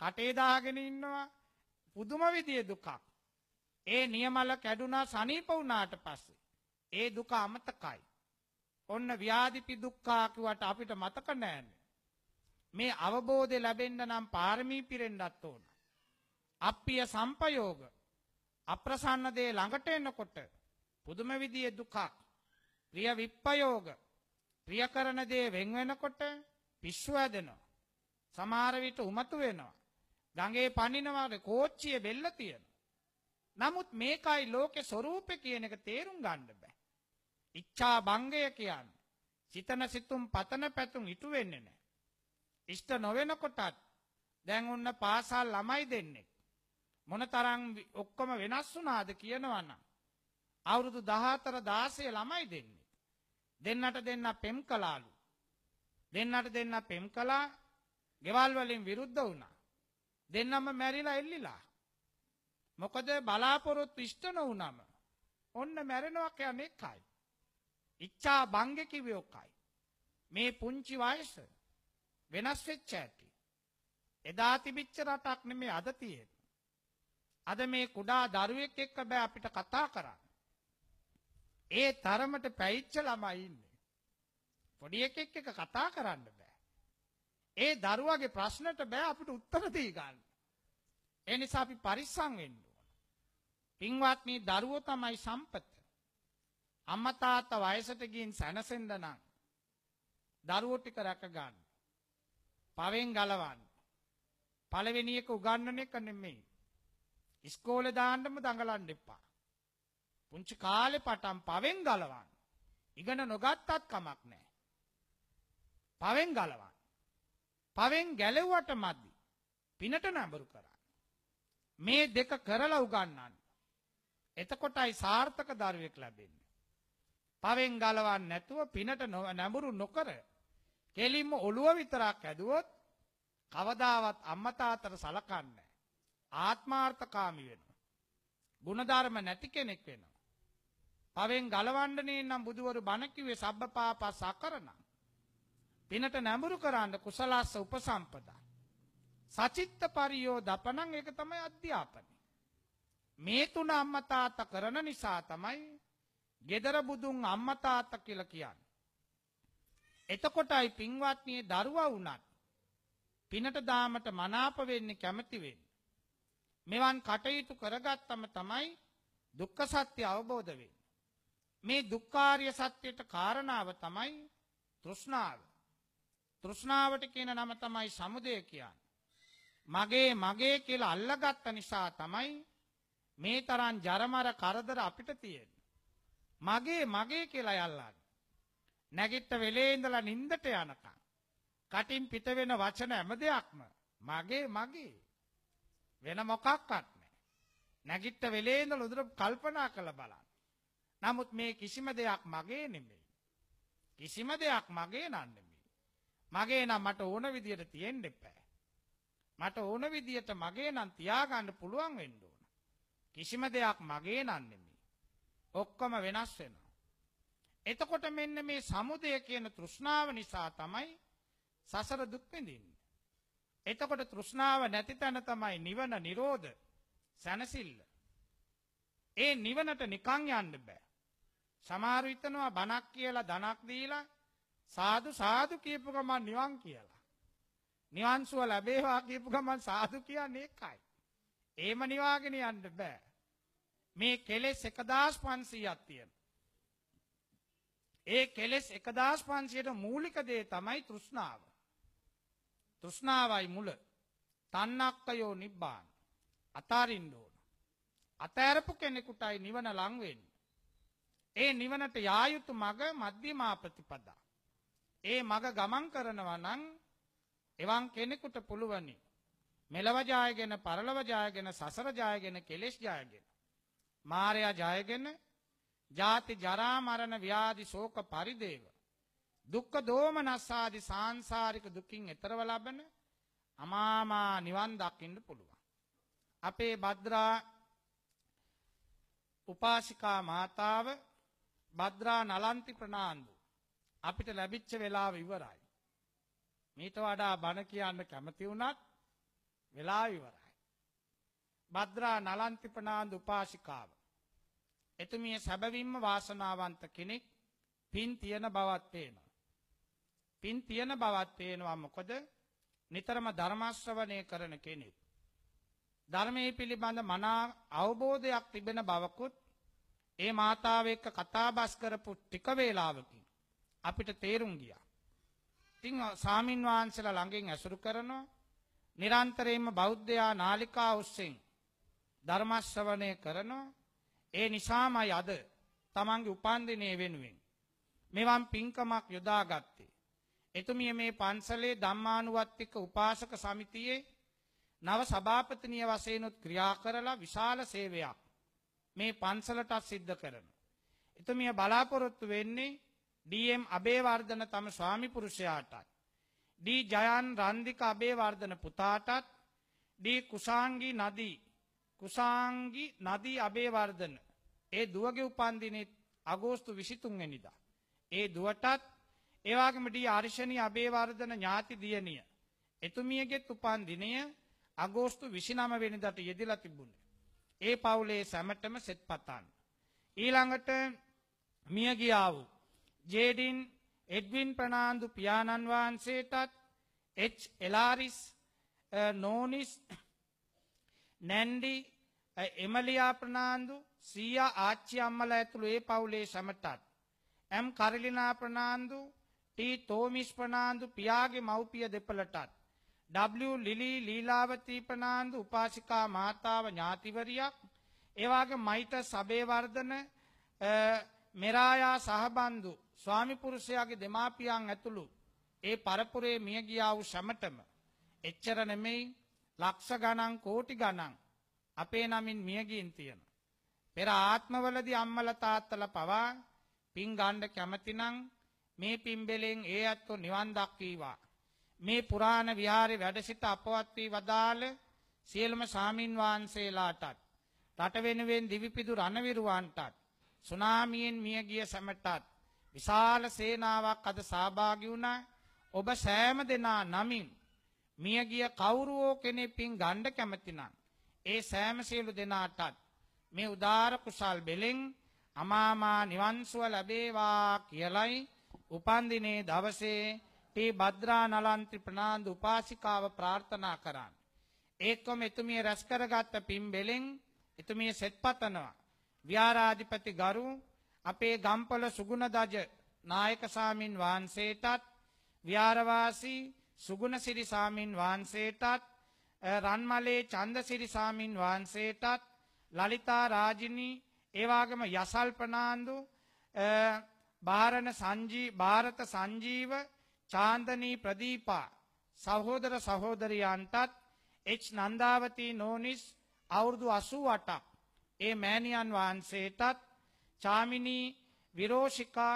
කටේ දාගෙන ඉන්නවා. පුදුම විදිය දුකක්. ඒ නියමල කැඩුනා සනීප වුණාට පස්සේ ඒ දුක අමතකයි. ඔන්න ව්‍යාධිපි දුක්ඛා කිව්වට අපිට මතක නෑනේ. මේ අවබෝධය ලැබෙන්න නම් පාරමී පිරෙන්නත් ඕන. අප්පිය සම්පයෝග අප්‍රසන්න දේ ළඟට එනකොට පුදුම විදිය දුකක්. ප්‍රිය විප්පයෝග ප්‍රිය කරන දේ වෙන් වෙනකොට පිස්සු හැදෙනවා. සමහර විට උමතු වෙනවා. ගඟේ පනිනවා කෝච්චිය බෙල්ල තියෙනවා. නමුත් මේකයි ලෝකේ ස්වરૂපේ කියන එක තේරුම් ගන්න බෑ. ඉච්ඡා භංගය කියන්නේ සිතන සිතුම් පතන පැතුම් ඉටු වෙන්නේ නැහැ. ඉෂ්ට නොවෙනකොටත් දැන් උන්න පාසල් ළමයි දෙන්නේ මොනතරම් ඔක්කොම වෙනස් වුණාද කියනවනම් අවුරුදු 14 16 ළමයි දෙන්නේ දෙන්නට දෙන්න පෙම් කලාලු. දෙන්නට දෙන්න පෙම් කලා ගෙවල් වලින් විරුද්ධ වුණා. දෙන්නම මැරිලා එල්ලිලා. මොකද බලාපොරොත්තු ඉෂ්ට නොවුනම ඔන්න මැරෙනවා කියන්නේ එකයි. ඉච්ඡා භංග කිව්වේ ඔකයි. මේ පුංචි වයස වෙනස් වෙච්ච ඇති. එදා තිබිච්ච රටක් නෙමෙයි අද තියෙන්නේ. අද මේ කුඩා දරුවෙක් එක්ක බෑ අපිට කතා කරන්න. ඒ තරමට පැයිච්ච ළමයි ඉන්නේ. පොඩි එකෙක් එක කතා කරන්න බෑ. ඒ දරුවගේ ප්‍රශ්නට බෑ අපිට උත්තර දී ගන්න. ඒ නිසා අපි පරිස්සම් වෙන්න ඕන. පින්වත්නි දරුවෝ තමයි සම්පත. අම්මා තාත්තා වයසට ගින් සැනසෙන්න නම් දරුවෝ ටික රැක ගන්න. පවෙන් ගලවන්න. පළවෙනි එක උගන්වන එක නෙමෙයි. ඉස්කෝලේ දාන්නම දඟලන්න එපා. පුංචි කාලේ පටන් පවෙන් ගලවන්න. ඉගෙන නොගත්තත් කමක් නැහැ. පවෙන් ගලවන්න. පවෙන් ගැලෙව්වට මදි. පිනට නඹරු කරා. මේ දෙක කරලා උගන්වන්න. එතකොටයි සාර්ථක දරුවෙක් ලැබෙන්නේ. පවෙන් ගලවන්නේ නැතුව පිනට නඹරු නොකර කෙලින්ම ඔළුව විතරක් ඇදුවොත් කවදාවත් අම්මා තාත්තට සලකන්නේ ආත්මාර්ථකාමී වෙනවා. ಗುಣධර්ම නැති කෙනෙක් වෙනවා. පවෙන් ගලවන්නනේ නම් බුදුවරු බණ කිව්වේ සබ්බපාපා සකරණං. පිනට නැඹුරු කරන්න කුසලස්ස උපසම්පදා. සචිත්ත පරියෝ දපනං ඒක තමයි අධ්‍යාපනය. මේ තුන අම්මා තාත්තා කරන නිසා තමයි gedara budun අම්මා තාත්තා කියලා කියන්නේ. එතකොටයි පින්වත්නි දරුවා වුණත් පිනට දාමට මනාප වෙන්නේ කැමති වෙන්නේ. මෙවන් කටයුතු කරගත්තම තමයි දුක්ඛ සත්‍ය අවබෝධ වෙන්නේ. මේ දුක්කාරය සත්‍යයට කාරණාව තමයි තෘෂ්ණාව. තෘෂ්ණාවට කියන නම තමයි සමුදය කියන්න. මගේ මගේ කියලා අල්ලගත්ත නිසා තමයි මේ තරන් ජරමර කරදර අපිට තියෙන. මගේ මගේ කියලා යල්ලන්න. නැගිට්ට වෙලේ ඉඳලා නින්දට යනකම්. කටින් පිට වෙන වචන හැම දෙයක්ම මගේ මගේ වෙන මොකක්වත් නැහැ. නැගිට්ට වෙලේ ඉඳලා උදේ කල්පනා කරලා බලන්න. නමුත් මේ කිසිම දෙයක් මගේ නෙමෙයි. කිසිම දෙයක් මගේ නම් නෙමෙයි. මගේ නම් මට ඕන විදියට තියෙන්න එපා. මට ඕන විදියට මගේ නම් තියාගන්න පුළුවන් වෙන්න ඕන. කිසිම දෙයක් මගේ නම් නෙමෙයි. ඔක්කොම වෙනස් වෙනවා. එතකොට මෙන්න මේ සමුදය කියන තෘෂ්ණාව නිසා තමයි සසර දුක් විඳින්නේ. එතකොට තෘෂ්ණාව නැති තැන තමයි නිවන, නිරෝධ, සැනසෙල්ල. ඒ නිවනට නිකන් යන්න බෑ. සමහර හිතනවා බණක් කියලා ධනක් දීලා සාදු සාදු කියපු ගමන් නිවන් කියලා. නිවන් සුව ලැබේවා කියපු ගමන් සාදු කියන්නේ එකයි. එහෙම නිවාගෙන යන්න බෑ. මේ කෙලෙස් 1500ක් තියෙනවා. ඒ කෙලෙස් 1500ට මූලික දේ තමයි තෘෂ්ණාව. තෘෂ්ණාවයි මුල. තණ්හක්කයෝ නිබ්බාන. අතාරින්න ඕන. අතෑරපු කෙනෙකුටයි නිවන ලං වෙන්නේ. ඒ නිවනට යා යුතු මග මධ්‍යමා ප්‍රතිපදා. ඒ මග ගමන් කරනවා නම් එවන් කෙනෙකුට පුළුවනි මෙලව ජයගෙන පරලව ජයගෙන සසර ජයගෙන කෙලෙස් ජයගෙන මායя ජයගෙන ජාති ජරා මරණ ව්‍යාධි ශෝක පරිදේව දුක්ඛ දෝමනස් ආදි සාංශාරික දුකින් එතරව ලබන අමාමා නිවන් දකින්න පුළුවන් අපේ භද්‍රා උපාසිකා මාතාව භද්‍රා නලන්ති ප්‍රනාන්දු අපිට ලැබිච්ච වෙලාව ඉවරයි. මීට වඩා බණ කියන්න කැමති වුණත් වෙලාව ඉවරයි. භද්‍රා නලන්ති ප්‍රනාන්දු උපාසිකාව. එතුමිය සැබවින්ම වාසනාවන්ත කෙනෙක් පින් තියෙන බවත් පේනවා. පින් තියෙන බවත් පේනවා මොකද නිතරම ධර්මාශ්‍රවණය කරන කෙනෙක්. ධර්මයේ පිළිබඳ මනා අවබෝධයක් තිබෙන බවකුත් ඒ මාතාව එක්ක කතාබස් කරපු ටික වේලාවකින් අපිට තේරුම් ගියා. ඉතින් සාමින් වහන්සේලා ළඟින් ඇසුරු කරනවා නිරන්තරයෙන්ම බෞද්ධයා නාලිකා ඔස්සෙන් ධර්ම ශ්‍රවණය කරනවා. ඒ නිසාමයි අද තමන්ගේ උපන්දිනය වෙනුවෙන් මෙවන් පින්කමක් යොදාගත්තේ. එතුමිය මේ පන්සලේ ධම්මානුවත්තික උපාසක සමිතියේ නව සභාපතිනිය වශයෙන් උත් ක්‍රියා කරලා විශාල සේවයක් මේ පන්සලටත් සිද්ධ කරනවා. එතුමිය බලාපොරොත්තු වෙන්නේ ඩම් අබේවර්ධන තම ස්වාමිපුරුෂයාටත්. ඩී ජයන් රන්දික අබේවර්ධන පුතාටත් ඩී කුසාංගි නදී කුසාංගි නදී අබේවර්ධන ඒ දුවගේ උපන්දිනෙත් අගෝස්තු විසිතුන්වැනිදා. ඒ දුවටත් ඒවාගේම ඩී අර්ශණී අබේවර්ධන ඥාති දියණිය. එතුමියගෙත් උපන්දිනය අගෝස්තු විසිනම වෙනිදට යෙදිලා තිබුණේ. ඒ පවුලේ සැමටම සෙත් පතන්න. ඊළඟට මිය ගියා වූ ජේඩින් එඩ්වින් ප්‍රනාන්දු පියාණන් වහන්සේටත් එච් එලාරිස් නෝනිස් නැන්ඩි එමලියා ප්‍රනාන්දු සීයා ආච්චි අම්මලා ඇතුළු ඒ පවුලේ සැමටත් එම් කරලිනා ප්‍රනාන්දු ටී තෝමිස් ප්‍රනාන්දු පියාගේ මව්පිය දෙපළටත් W ලිලි ලීලාවතී ප්‍රනාන්දු උපාසිකා මහතාව ඥාතිවරියක් ඒ වගේ මයිත සබේවර්ධන මෙරායා සහබන්දු ස්වාමි පුරුෂයාගේ දෙමාපියන් ඇතුළු ඒ පරපුරේ මිය ගියා වූ සමටම එච්චර නෙමෙයි ලක්ෂ ගණන් කෝටි ගණන් අපේ නමින් මිය ගින් තියෙන පෙර ආත්මවලදී අම්මලා තාත්තලා පවා පින් ගන්න කැමතිනම් මේ පින්බෙලෙන් ඒ ඇත්තෝ නිවන් දක්වීවා මේ පුරාණ විහාරේ වැඩ සිට අපවත් වී වදාළ සියලුම සාමින් වහන්සේලාටත් රට වෙනුවෙන් දිවිපිදු රණවිරුවන්ටත් සුනාමියෙන් මිය ගිය සැමටත් විශාල සේනාවක් අද සහභාගී වුණා ඔබ සෑම දෙනා නමින් මිය ගිය කවුරුවෝ කෙනෙක්ින් ගන්න කැමති නම් ඒ සෑම සියලු දෙනාටත් මේ උදාර කුසල් බෙලෙන් අමාමා නිවන් සුව ලැබේවා කියලයි උපන්දිනේ දවසේ ටී භද්‍රා නලන්ත්‍රි ප්‍රනාන්දු උපාසිකාව ප්‍රාර්ථනා කරන්න. ඒකොම එතුමිය රැස්කරගත්ත පින් බෙලෙෙන් එතුමිය සෙත්පතනවා. ව්‍යාරාධිපති ගරු අපේ ගම්පල සුගුණ දජ නායකසාමින් වහන්සේටත් ව්‍යාරවාසී සුගුණසිරිසාමින් වහන්සේටත් රන්මලේ චන්දසිරිසාමින් වහන්සේටත් ලලිතා රාජිනී ඒවාගම යසල්පනාන්දු භාරණ සංජී භාරත සංජීව චාන්දනී ප්‍රදීපා සහෝදර සහෝදරියන්ටත් එච් නන්දාවතී නෝනිස් අවුරුදු 88ක් ඒ මෑණියන් වහන්සේටත් චාමිනී විරෝෂිකා